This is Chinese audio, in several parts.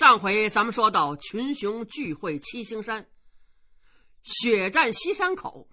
上回咱们说到群雄聚会七星山，血战西山口。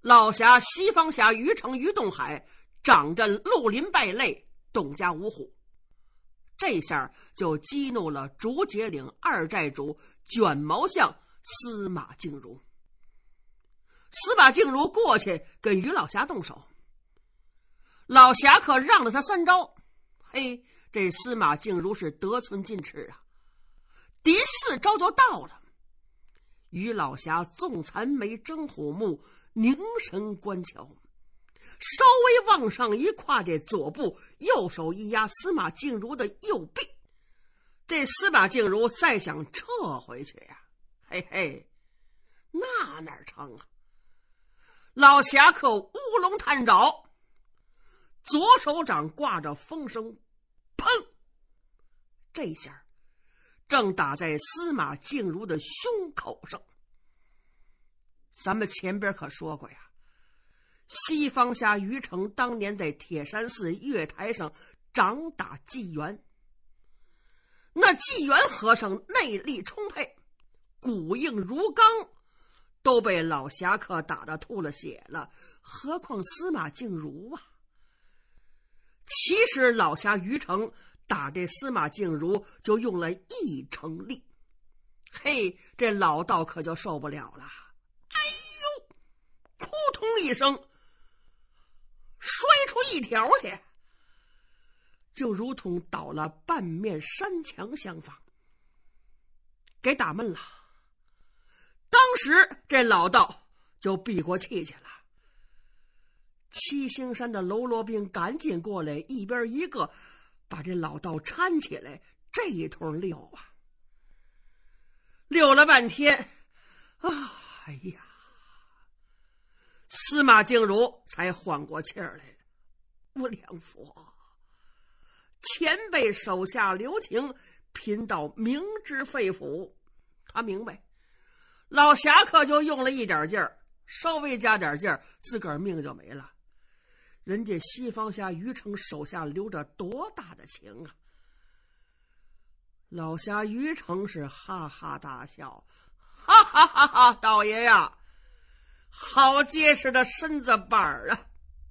老侠西方侠于成于洞海掌镇绿林败类董家五虎，这下就激怒了竹节岭二寨主卷毛相司马静如。司马静如过去跟于老侠动手，老侠可让了他三招，嘿。这司马静如是得寸进尺啊！第四招就到了，于老侠纵残眉、睁虎目，凝神观瞧，稍微往上一跨这左步，右手一压司马静如的右臂，这司马静如再想撤回去呀，嘿嘿，那哪成啊！老侠客乌龙探爪，左手掌挂着风声。砰！这下正打在司马静茹的胸口上。咱们前边可说过呀，西方侠于成当年在铁山寺月台上掌打纪元，那纪元和尚内力充沛，骨硬如钢，都被老侠客打的吐了血了，何况司马静茹啊？其实老侠于成打这司马静茹就用了一成力，嘿，这老道可就受不了了。哎呦，扑通一声，摔出一条去，就如同倒了半面山墙相仿，给打闷了。当时这老道就闭过气去了。七星山的喽啰兵赶紧过来，一边一个，把这老道搀起来。这一通溜啊，溜了半天，啊，哎呀！司马静茹才缓过气儿来我梁佛，前辈手下留情，贫道明知肺腑，他明白。老侠客就用了一点劲儿，稍微加点劲儿，自个儿命就没了。人家西方侠于成手下留着多大的情啊！老侠于成是哈哈大笑，哈哈哈哈！道爷呀，好结实的身子板儿啊，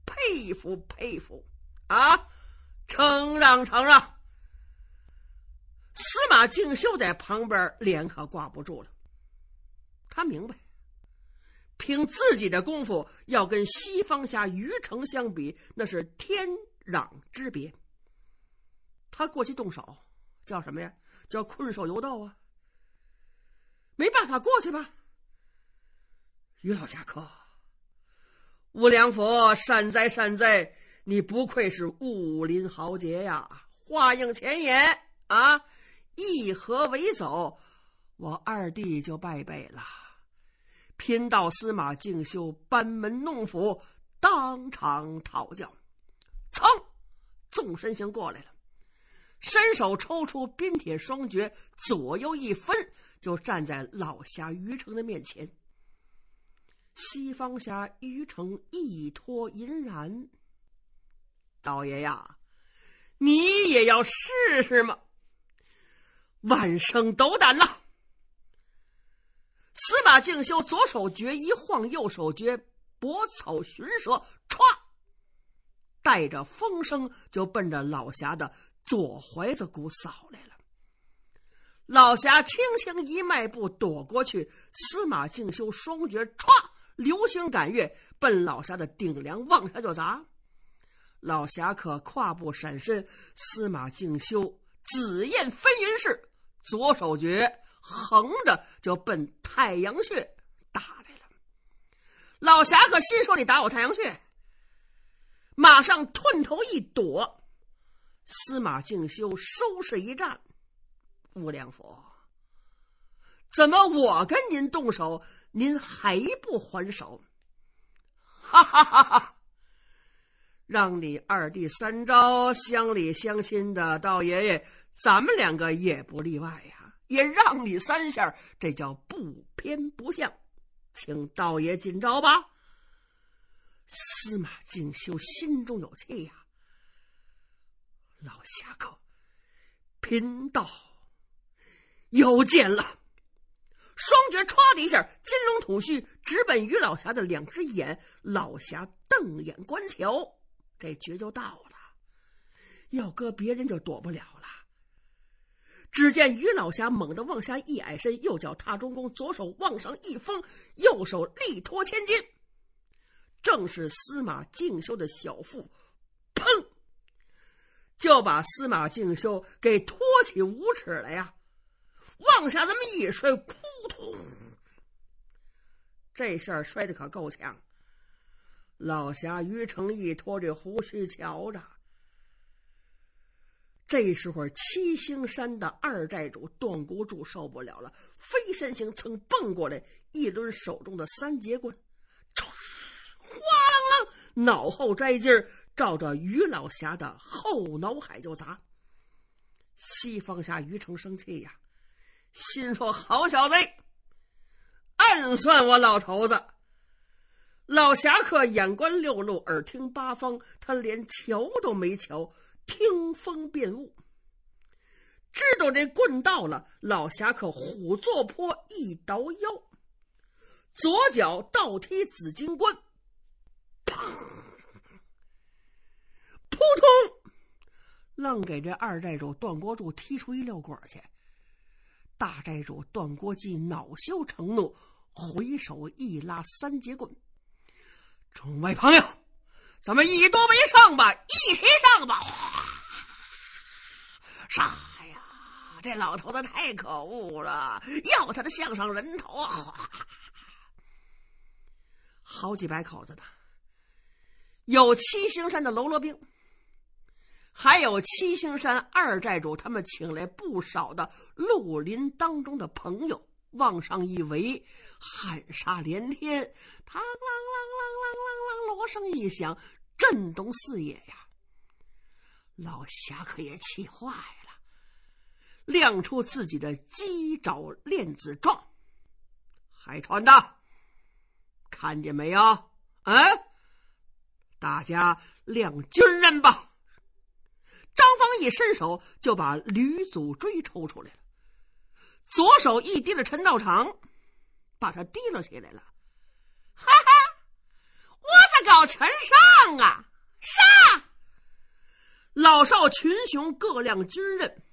佩服佩服啊，承让承让。司马静修在旁边脸可挂不住了，他明白。凭自己的功夫要跟西方侠余城相比，那是天壤之别。他过去动手，叫什么呀？叫困兽犹斗啊！没办法过去吧？于老侠客，无量佛善哉善哉，你不愧是武林豪杰呀！话应前言啊，一合为走，我二弟就败北了。贫道司马静修班门弄斧，当场讨教。噌，纵身先过来了，伸手抽出冰铁双绝，左右一分，就站在老侠于成的面前。西方侠于成一脱银然：“道爷呀，你也要试试吗？万生斗胆了。”司马静修左手诀一晃，右手诀薄草寻蛇，歘，带着风声就奔着老侠的左怀子骨扫来了。老侠轻轻一迈步躲过去，司马静修双绝歘，流星赶月奔老侠的顶梁往下就砸。老侠可跨步闪身，司马静修紫燕飞云式，左手诀。横着就奔太阳穴打来了，老侠客心说：“你打我太阳穴！”马上寸头一躲。司马静修收拾一战，无量佛，怎么我跟您动手，您还不还手？哈哈哈哈！让你二弟三招，乡里乡亲的，道爷爷，咱们两个也不例外呀。也让你三下，这叫不偏不向，请道爷紧招吧。司马敬修心中有气呀，老侠客，贫道有见了。双绝唰的一下，金龙吐须，直奔于老侠的两只眼。老侠瞪眼观瞧，这绝就到了，要搁别人就躲不了了。只见于老侠猛地往下一矮身，右脚踏中弓，左手往上一封，右手力托千斤，正是司马敬修的小腹，砰，就把司马敬修给托起五尺来呀！往下这么一摔，扑通，这下摔的可够呛。老侠于成义拖着胡须瞧着。这时候，七星山的二寨主段国柱受不了了，飞身形蹭蹦过来，一抡手中的三节棍，唰，哗啷啷，脑后摘劲儿照着于老侠的后脑海就砸。西方侠于成生气呀，心说：“好小子，暗算我老头子！”老侠客眼观六路，耳听八方，他连瞧都没瞧。听风辨物，知道这棍到了，老侠客虎坐坡一倒腰，左脚倒踢紫金冠，砰，扑通，愣给这二寨主段国柱踢出一溜管去。大寨主段国基恼羞成怒，回首一拉三节棍，众位朋友。咱们以多为胜吧，一起上吧！哗！杀呀！这老头子太可恶了，要他的项上人头！哗！好几百口子的，有七星山的喽啰兵，还有七星山二寨主，他们请来不少的绿林当中的朋友，往上一围，喊杀连天，啷啷啷啷啷啷。锣声一响，震动四野呀！老侠客也气坏了，亮出自己的鸡爪链子状。海川的，看见没有？嗯，大家亮军人吧！张方一伸手就把吕祖追抽出来了，左手一提了陈道长，把他提了起来了，哈哈！全上啊！上！老少群雄各亮军刃，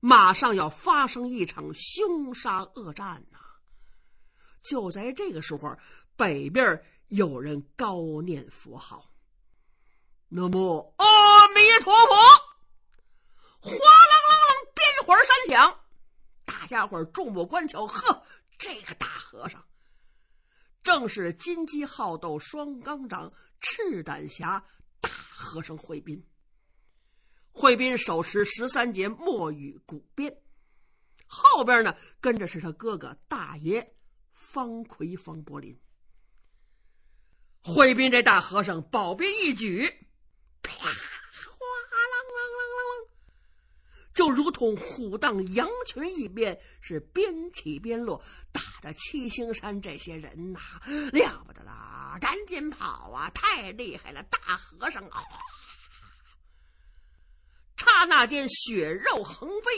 马上要发生一场凶杀恶战呐！就在这个时候，北边有人高念佛号：“那么阿弥陀佛！”哗啷啷啷，鞭环三响，大家伙儿目观瞧。呵，这个大和尚。正是金鸡好斗双钢掌，赤胆侠大和尚慧斌。慧斌手持十三节墨玉骨鞭，后边呢跟着是他哥哥大爷方奎方柏林。慧斌这大和尚，宝鞭一举。就如同虎荡羊群一边，是边起边落，打的七星山这些人呐，了不得了，赶紧跑啊！太厉害了，大和尚，啊！刹那间血肉横飞，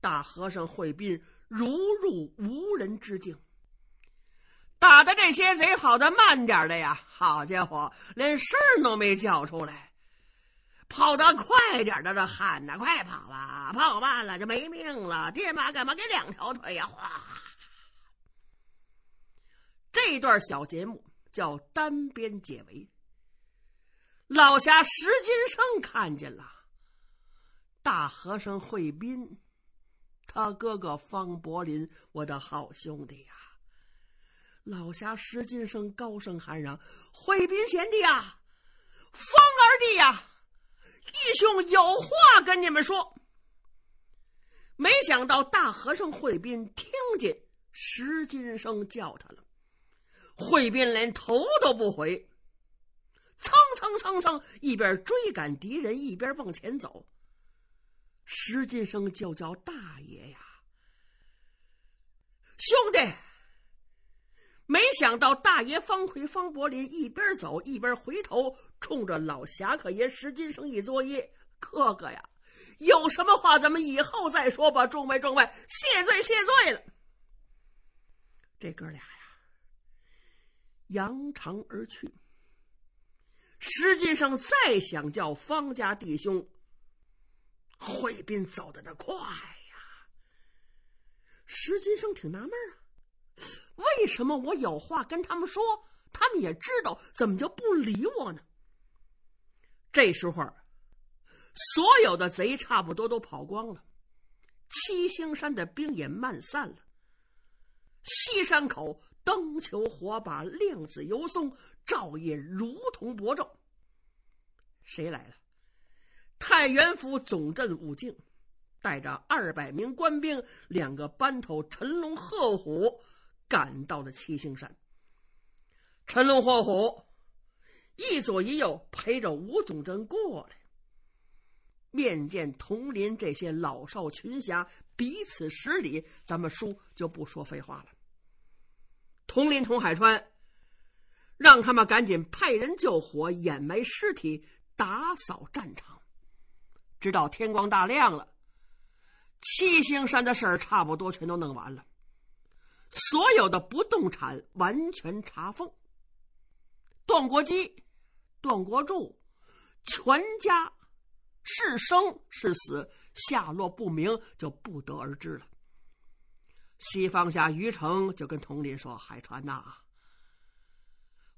大和尚会宾如入无人之境，打的这些贼跑的慢点的呀，好家伙，连声儿都没叫出来。跑得快点的，这喊呐，快跑吧！跑慢了就没命了。爹妈干嘛给两条腿呀？哗！这段小节目叫单边解围。老侠石金生看见了，大和尚慧斌，他哥哥方柏林，我的好兄弟呀！老侠石金生高声喊嚷：“慧斌贤弟啊，方二弟呀！”义兄有话跟你们说。没想到大和尚慧斌听见石金生叫他了，慧斌连头都不回，蹭蹭蹭蹭，一边追赶敌人一边往前走。石金生就叫大爷呀，兄弟。没想到，大爷方奎、方柏林一边走一边回头，冲着老侠客爷石金生一作揖：“哥哥呀，有什么话咱们以后再说吧。”众位，众位，谢罪，谢罪了。这哥俩呀，扬长而去。石金生再想叫方家弟兄会宾走的那快呀，石金生挺纳闷啊。为什么我有话跟他们说，他们也知道，怎么就不理我呢？这时候，所有的贼差不多都跑光了，七星山的兵也漫散了。西山口灯球火把亮子油松，照夜如同薄昼。谁来了？太原府总镇武进，带着二百名官兵，两个班头陈龙、贺虎。赶到了七星山，陈龙、霍虎一左一右陪着吴总真过来，面见同林这些老少群侠，彼此十礼。咱们叔就不说废话了。同林、同海川让他们赶紧派人救火、掩埋尸体、打扫战场，直到天光大亮了，七星山的事儿差不多全都弄完了。所有的不动产完全查封。段国基、段国柱全家是生是死、下落不明，就不得而知了。西方下于成就跟佟林说：“海川呐，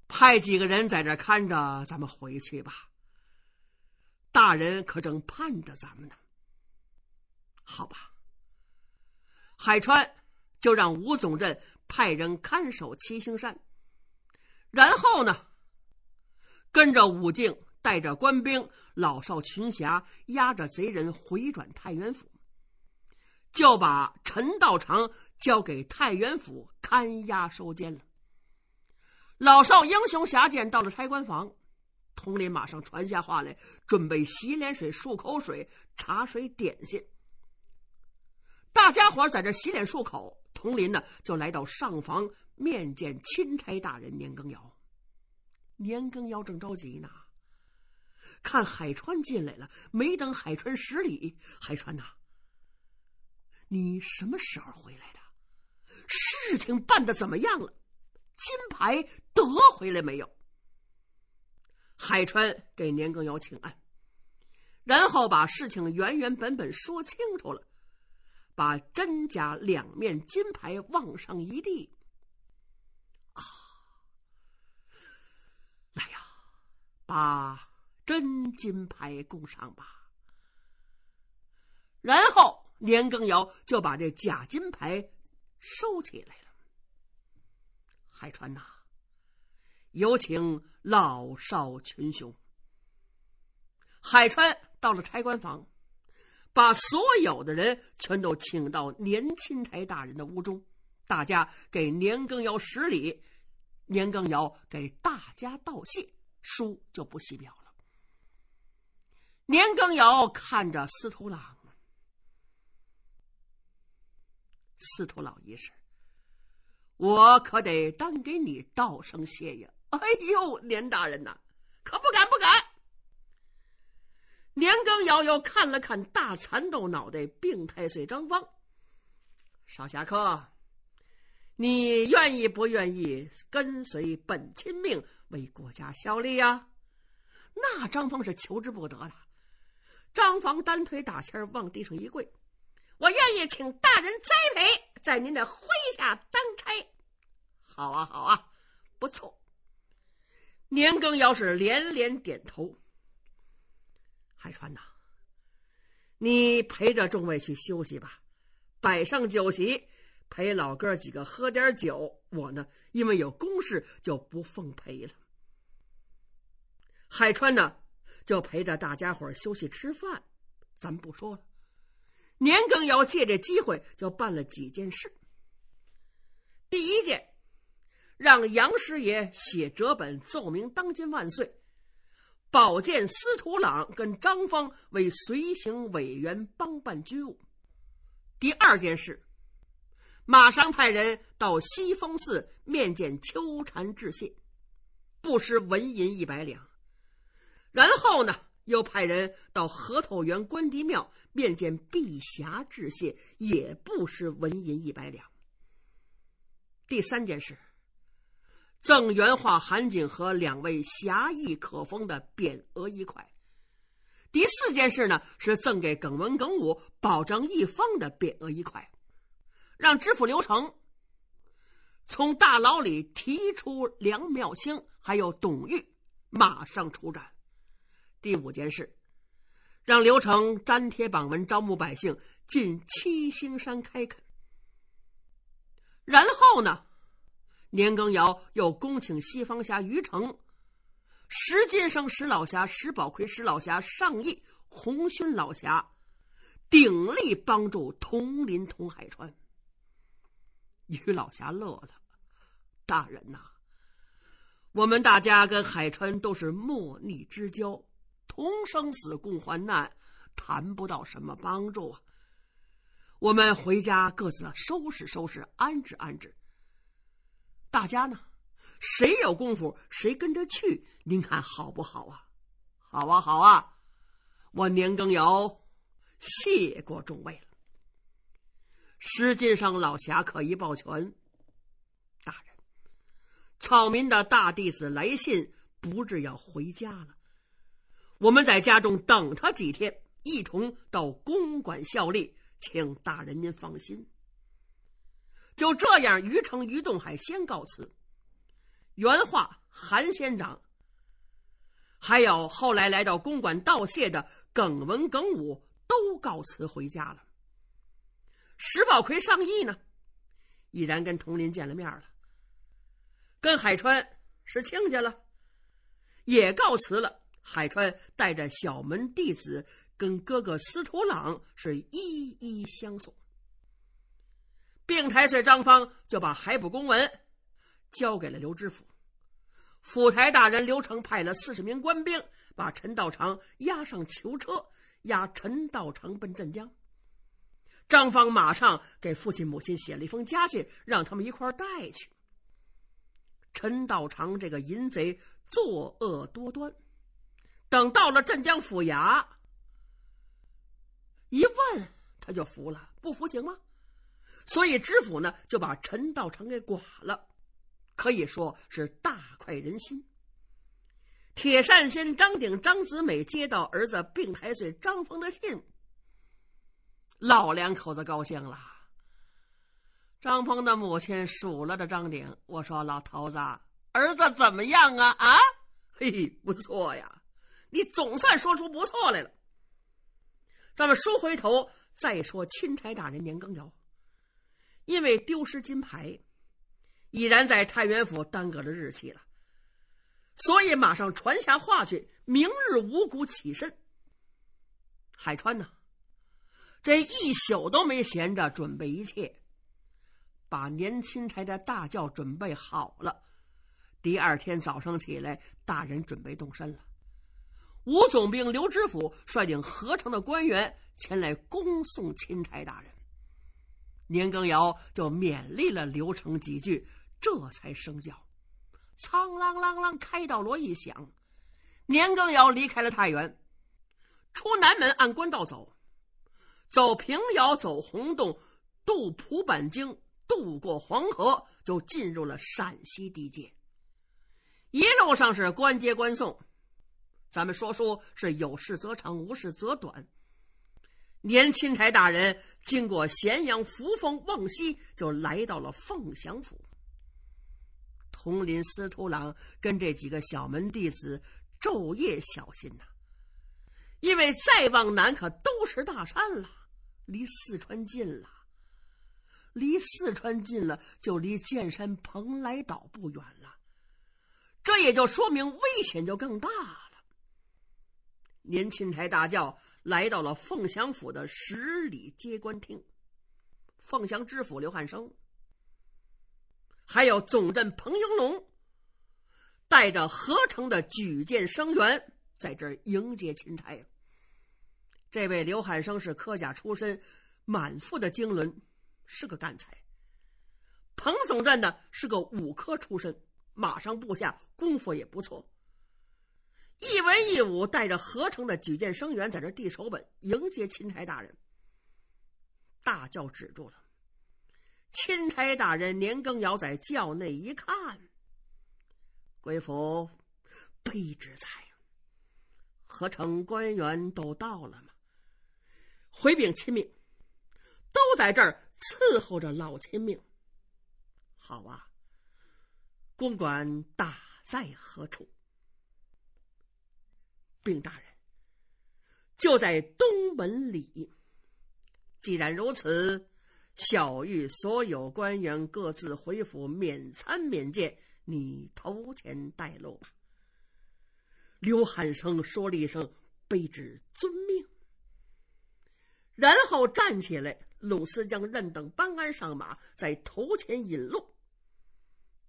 派几个人在这看着，咱们回去吧。大人可正盼着咱们呢。”好吧，海川。就让吴总镇派人看守七星山，然后呢，跟着武敬带着官兵、老少群侠，押着贼人回转太原府，就把陈道长交给太原府看押收监了。老少英雄侠剑到了差官房，统领马上传下话来，准备洗脸水、漱口水、茶水、点心，大家伙在这洗脸漱口。洪林呢，就来到上房面见钦差大人年羹尧。年羹尧正着急呢，看海川进来了，没等海川施礼，海川呐，你什么时候回来的？事情办的怎么样了？金牌得回来没有？海川给年羹尧请安，然后把事情原原本本说清楚了。把真假两面金牌往上一递，啊，来呀，把真金牌供上吧。然后年羹尧就把这假金牌收起来了。海川呐，有请老少群雄。海川到了差官房。把所有的人全都请到年钦台大人的屋中，大家给年羹尧施礼，年羹尧给大家道谢，书就不细表了。年羹尧看着司徒朗，司徒老爷是，我可得单给你道声谢呀！哎呦，年大人呐，可不敢，不敢。年羹尧又看了看大蚕豆脑袋、病太岁张方，少侠客，你愿意不愿意跟随本亲命为国家效力呀？那张芳是求之不得了。张芳单腿打儿往地上一跪：“我愿意，请大人栽培，在您的麾下当差。”好啊，好啊，不错。年羹尧是连连点头。海川呐，你陪着众位去休息吧，摆上酒席，陪老哥几个喝点酒。我呢，因为有公事，就不奉陪了。海川呢，就陪着大家伙休息吃饭，咱不说了。年羹尧借这机会就办了几件事。第一件，让杨师爷写折本奏明当今万岁。保剑司徒朗跟张方为随行委员帮办军务。第二件事，马上派人到西峰寺面见秋蝉致谢，不施纹银一百两。然后呢，又派人到河头原关帝庙面见碧霞致谢，也不施纹银一百两。第三件事。赠原画韩景和两位侠义可封的匾额一块。第四件事呢，是赠给耿文耿武保障一方的匾额一块，让知府刘成从大牢里提出梁妙星还有董玉，马上出斩。第五件事，让刘成粘贴榜文招募百姓进七星山开垦。然后呢？年羹尧又恭请西方侠于成、石金生、石老侠、石宝奎、石老侠、尚义、红勋老侠，鼎力帮助同林、同海川。于老侠乐了：“大人呐，我们大家跟海川都是莫逆之交，同生死共患难，谈不到什么帮助啊。我们回家各自收拾收拾，安置安置。”大家呢？谁有功夫，谁跟着去。您看好不好啊？好啊，好啊！我年羹尧谢过众位了。石金上老侠客一抱拳：“大人，草民的大弟子来信，不至要回家了。我们在家中等他几天，一同到公馆效力，请大人您放心。”就这样，于成、于东海先告辞。原话，韩县长。还有后来来到公馆道谢的耿文、耿武，都告辞回家了。石宝奎上议呢，已然跟佟林见了面了，跟海川是亲家了，也告辞了。海川带着小门弟子跟哥哥司徒朗是一一相送。病台岁张方就把海捕公文交给了刘知府，府台大人刘成派了四十名官兵，把陈道长押上囚车，押陈道长奔镇江。张方马上给父亲母亲写了一封家信，让他们一块儿带去。陈道长这个淫贼作恶多端，等到了镇江府衙，一问他就服了，不服行吗？所以知府呢就把陈道成给剐了，可以说是大快人心。铁扇仙张鼎、张子美接到儿子病太岁张峰的信，老两口子高兴了。张峰的母亲数落着张鼎：“我说老头子，儿子怎么样啊？啊，嘿，不错呀，你总算说出不错来了。”咱们说回头再说钦差大人年羹尧。因为丢失金牌，已然在太原府耽搁了日期了，所以马上传下话去，明日五鼓起身。海川呢，这一宿都没闲着，准备一切，把年钦差的大轿准备好了。第二天早上起来，大人准备动身了。吴总兵、刘知府率领合城的官员前来恭送钦差大人。年羹尧就勉励了刘成几句，这才升轿。苍啷啷啷，开道锣一响，年羹尧离开了太原，出南门按官道走，走平遥，走洪洞，渡蒲坂京，渡过黄河，就进入了陕西地界。一路上是官接官送，咱们说书是有事则长，无事则短。年钦台大人经过咸阳、扶风、望西，就来到了凤翔府。铜林司徒郎跟这几个小门弟子昼夜小心呐，因为再往南可都是大山了，离四川近了，离四川近了就离剑山蓬莱岛不远了，这也就说明危险就更大了。年钦台大叫。来到了凤翔府的十里接官厅，凤翔知府刘汉生，还有总镇彭英龙，带着合成的举荐生员，在这儿迎接钦差。这位刘汉生是科甲出身，满腹的经纶，是个干才。彭总镇呢，是个武科出身，马上部下功夫也不错。一文一武带着合成的举荐生员，在这递手本迎接钦差大人。大轿止住了。钦差大人年羹尧在轿内一看，贵府，卑职在。合成官员都到了吗？回禀钦命，都在这儿伺候着老亲命。好啊，公馆打在何处？禀大人，就在东门里。既然如此，小玉所有官员各自回府，免参免见。你头前带路吧。刘汉生说了一声：“卑职遵命。”然后站起来，鲁司将任等搬鞍上马，在头前引路。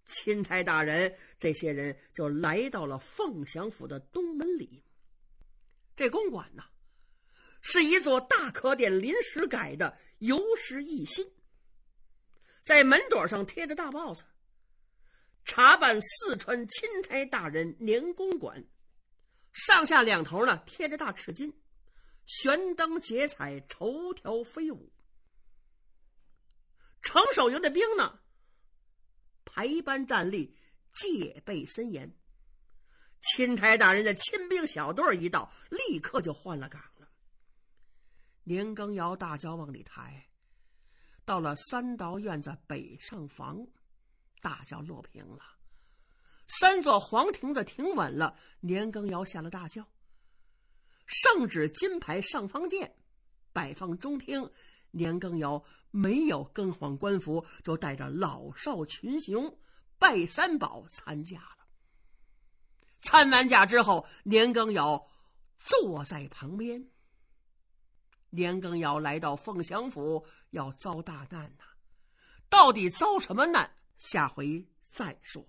钦差大人，这些人就来到了凤翔府的东门里。这公馆呢，是一座大可点临时改的，游石一新。在门垛上贴着大报子，查办四川钦差大人年公馆，上下两头呢贴着大赤金，悬灯结彩，绸条飞舞。程守营的兵呢，排班站立，戒备森严。钦差大人的亲兵小队一到，立刻就换了岗了。年羹尧大轿往里抬，到了三道院子北上房，大轿落平了。三座黄亭子停稳了，年羹尧下了大轿。圣旨金牌上方见，摆放中厅。年羹尧没有更换官服，就带着老少群雄拜三宝参加了。参完假之后，年羹尧坐在旁边。年羹尧来到凤翔府，要遭大难呐！到底遭什么难？下回再说。